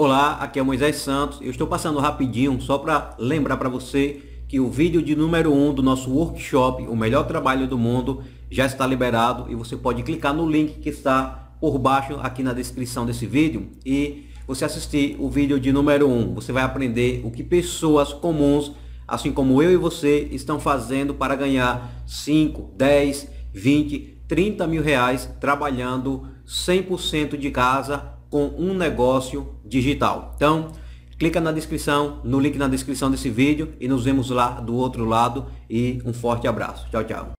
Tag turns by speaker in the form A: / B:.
A: Olá, aqui é Moisés Santos. Eu estou passando rapidinho só para lembrar para você que o vídeo de número 1 um do nosso workshop, o melhor trabalho do mundo, já está liberado e você pode clicar no link que está por baixo aqui na descrição desse vídeo e você assistir o vídeo de número 1. Um. Você vai aprender o que pessoas comuns, assim como eu e você, estão fazendo para ganhar 5, 10, 20, 30 mil reais trabalhando 100% de casa com um negócio digital. Então, clica na descrição, no link na descrição desse vídeo e nos vemos lá do outro lado e um forte
B: abraço. Tchau, tchau.